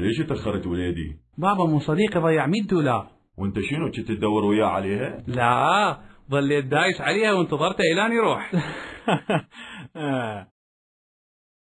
ليش تأخرت وليدي؟ بابا مو صديقي ضيع 100 دولار وانت شنو كنت تدور وياه عليها؟ لا ظليت دايس عليها وانتظرته الان يروح آه.